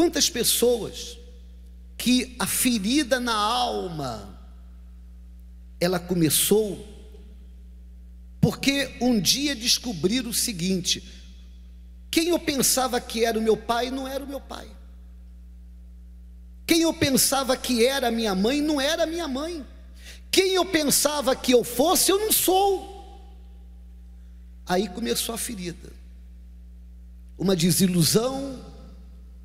Quantas pessoas que a ferida na alma ela começou porque um dia descobrir o seguinte: quem eu pensava que era o meu pai não era o meu pai. Quem eu pensava que era a minha mãe não era a minha mãe. Quem eu pensava que eu fosse, eu não sou. Aí começou a ferida. Uma desilusão,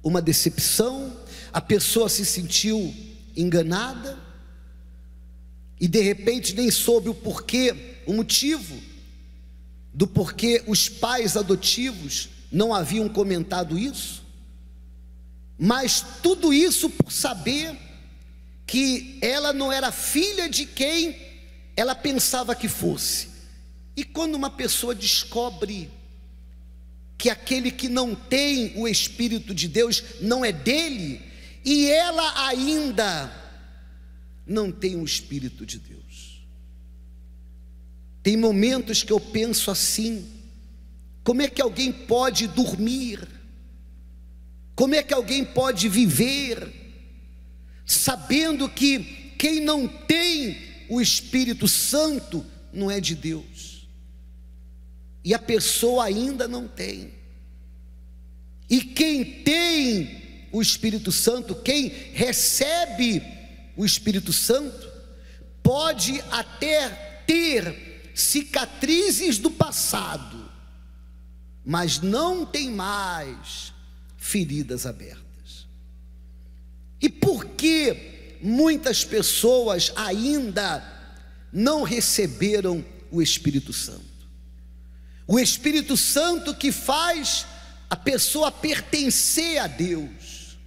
uma decepção, a pessoa se sentiu enganada e de repente nem soube o porquê, o motivo do porquê os pais adotivos não haviam comentado isso. Mas tudo isso por saber que ela não era filha de quem ela pensava que fosse. E quando uma pessoa descobre que aquele que não tem o Espírito de Deus não é dele, e ela ainda não tem o Espírito de Deus. Tem momentos que eu penso assim: como é que alguém pode dormir? Como é que alguém pode viver, sabendo que quem não tem o Espírito Santo não é de Deus? e a pessoa ainda não tem. E quem tem o Espírito Santo, quem recebe o Espírito Santo, pode até ter cicatrizes do passado, mas não tem mais feridas abertas. E por que muitas pessoas ainda não receberam o Espírito Santo? O Espírito Santo que faz a pessoa pertencer a Deus.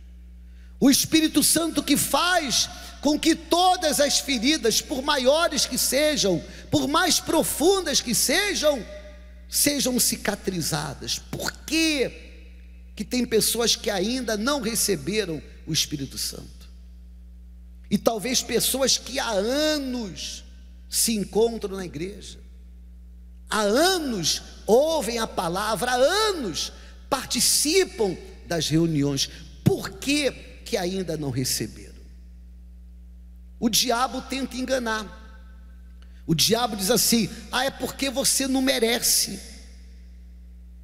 O Espírito Santo que faz com que todas as feridas, por maiores que sejam, por mais profundas que sejam, sejam cicatrizadas. Por que que tem pessoas que ainda não receberam o Espírito Santo? E talvez pessoas que há anos se encontram na igreja, há anos ouvem a palavra, há anos participam das reuniões. Por que, que ainda não receberam? O diabo tenta enganar. O diabo diz assim: ah, é porque você não merece.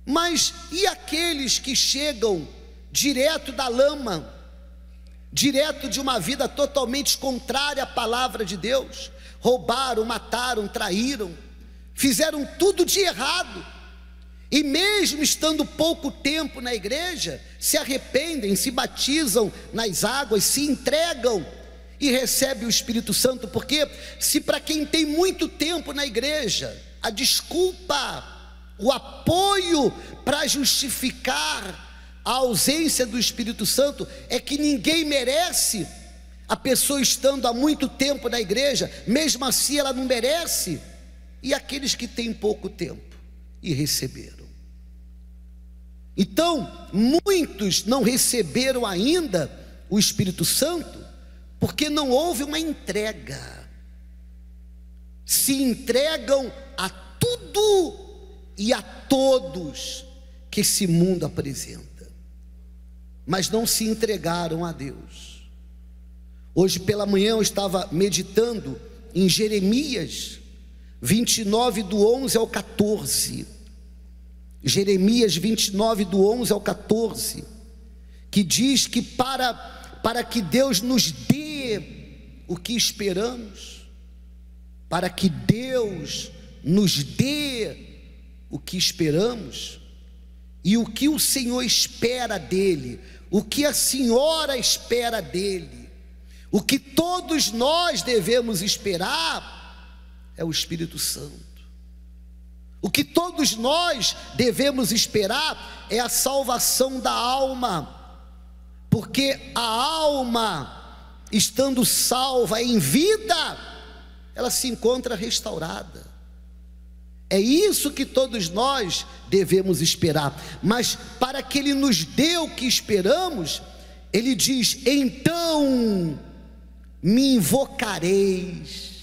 Mas e aqueles que chegam direto da lama, direto de uma vida totalmente contrária à palavra de Deus? Roubaram, mataram, traíram, fizeram tudo de errado, e mesmo estando pouco tempo na igreja, se arrependem, se batizam nas águas, se entregam e recebem o Espírito Santo, porque se para quem tem muito tempo na igreja, a desculpa, o apoio para justificar a ausência do Espírito Santo é que ninguém merece. A pessoa estando há muito tempo na igreja, mesmo assim ela não merece e aqueles que têm pouco tempo e receberam. Então, muitos não receberam ainda o Espírito Santo porque não houve uma entrega. Se entregam a tudo e a todos que esse mundo apresenta, mas não se entregaram a Deus. Hoje pela manhã eu estava meditando em Jeremias 29 do 11 ao 14. Jeremias 29 do 11 ao 14, que diz que para para que Deus nos dê o que esperamos, para que Deus nos dê o que esperamos e o que o Senhor espera dele, o que a senhora espera dele, o que todos nós devemos esperar é o Espírito Santo. O que todos nós devemos esperar é a salvação da alma, porque a alma, estando salva em vida, ela se encontra restaurada. É isso que todos nós devemos esperar. Mas para que Ele nos dê o que esperamos, Ele diz: então me invocareis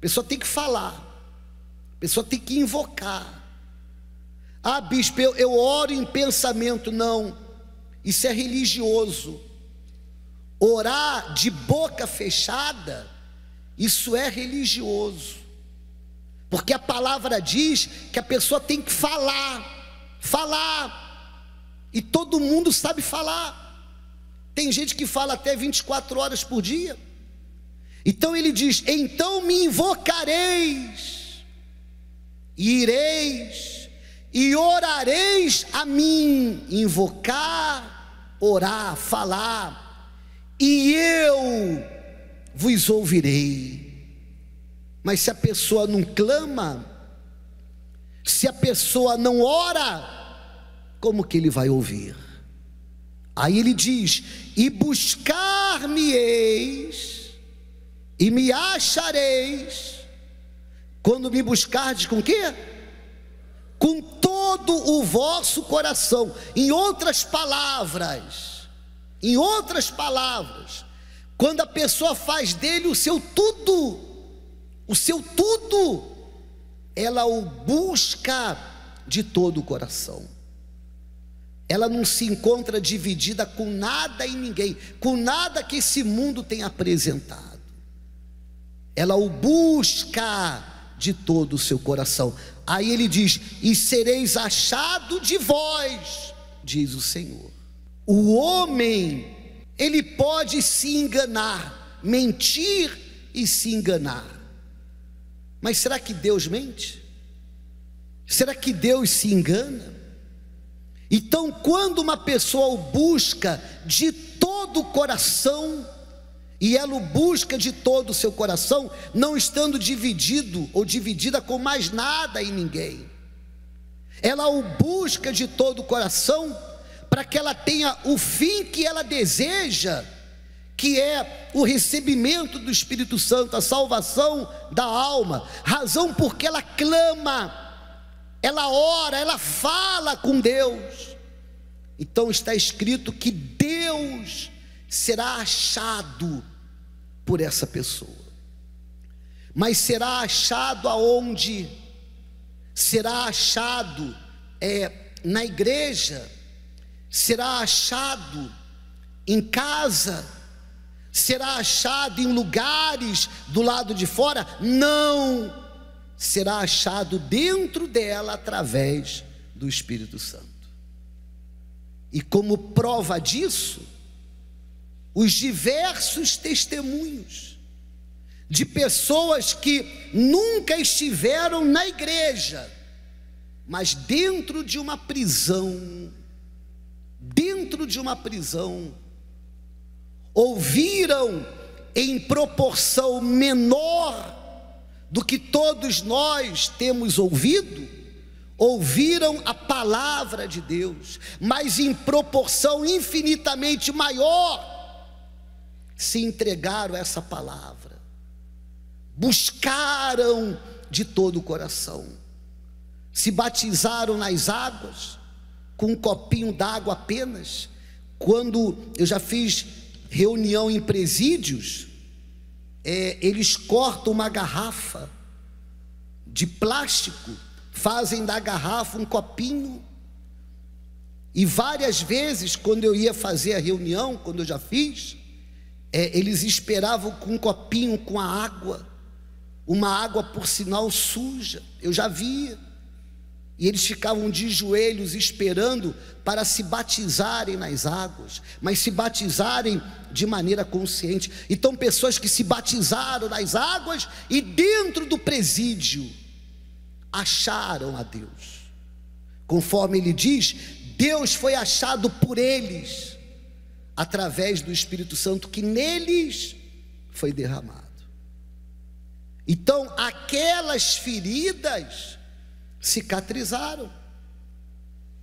a pessoa tem que falar, a pessoa tem que invocar. Ah, bispo, eu, eu oro em pensamento. Não, isso é religioso. Orar de boca fechada, isso é religioso. Porque a palavra diz que a pessoa tem que falar, falar. E todo mundo sabe falar. Tem gente que fala até 24 horas por dia. Então ele diz: Então me invocareis, e ireis e orareis a mim. Invocar, orar, falar, e eu vos ouvirei. Mas se a pessoa não clama, se a pessoa não ora, como que ele vai ouvir? Aí ele diz: E buscar-me-eis e me achareis quando me buscardes com quê? Com todo o vosso coração. Em outras palavras, em outras palavras, quando a pessoa faz dele o seu tudo, o seu tudo, ela o busca de todo o coração. Ela não se encontra dividida com nada e ninguém, com nada que esse mundo tem a apresentar ela o busca de todo o seu coração. Aí ele diz: E sereis achado de vós, diz o Senhor. O homem, ele pode se enganar, mentir e se enganar. Mas será que Deus mente? Será que Deus se engana? Então, quando uma pessoa o busca de todo o coração, e ela o busca de todo o seu coração, não estando dividido ou dividida com mais nada e ninguém. Ela o busca de todo o coração para que ela tenha o fim que ela deseja, que é o recebimento do Espírito Santo, a salvação da alma, razão porque ela clama, ela ora, ela fala com Deus. Então está escrito que Deus será achado por essa pessoa. Mas será achado aonde? Será achado é, na igreja? Será achado em casa? Será achado em lugares do lado de fora? Não! Será achado dentro dela através do Espírito Santo. E como prova disso, os diversos testemunhos de pessoas que nunca estiveram na igreja, mas dentro de uma prisão, dentro de uma prisão, ouviram em proporção menor do que todos nós temos ouvido, ouviram a palavra de Deus, mas em proporção infinitamente maior se entregaram a essa palavra, buscaram de todo o coração, se batizaram nas águas, com um copinho d'água apenas. Quando eu já fiz reunião em presídios, é, eles cortam uma garrafa de plástico, fazem da garrafa um copinho. E várias vezes, quando eu ia fazer a reunião, quando eu já fiz, é, eles esperavam com um copinho com a água, uma água por sinal suja, eu já via. E eles ficavam de joelhos esperando para se batizarem nas águas, mas se batizarem de maneira consciente. Então, pessoas que se batizaram nas águas e dentro do presídio acharam a Deus. Conforme ele diz, Deus foi achado por eles através do Espírito Santo que neles foi derramado. Então, aquelas feridas cicatrizaram.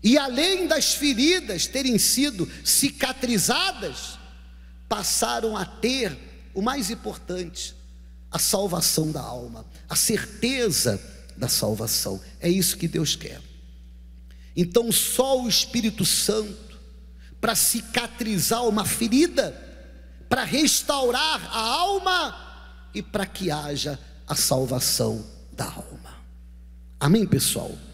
E além das feridas terem sido cicatrizadas, passaram a ter o mais importante, a salvação da alma, a certeza da salvação. É isso que Deus quer. Então, só o Espírito Santo para cicatrizar uma ferida, para restaurar a alma e para que haja a salvação da alma. Amém, pessoal?